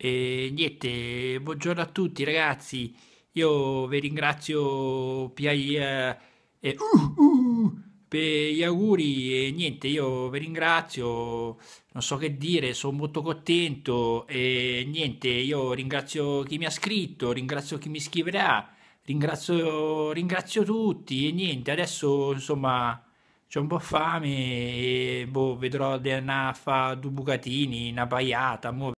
E niente, buongiorno a tutti ragazzi, io vi ringrazio Pia eh, e uh, uh, per gli auguri e niente, io vi ringrazio, non so che dire, sono molto contento e niente, io ringrazio chi mi ha scritto, ringrazio chi mi scriverà, ringrazio, ringrazio tutti e niente, adesso insomma ho un po' fame e boh, vedrò di andare a fare due bucatini, una paiata, mo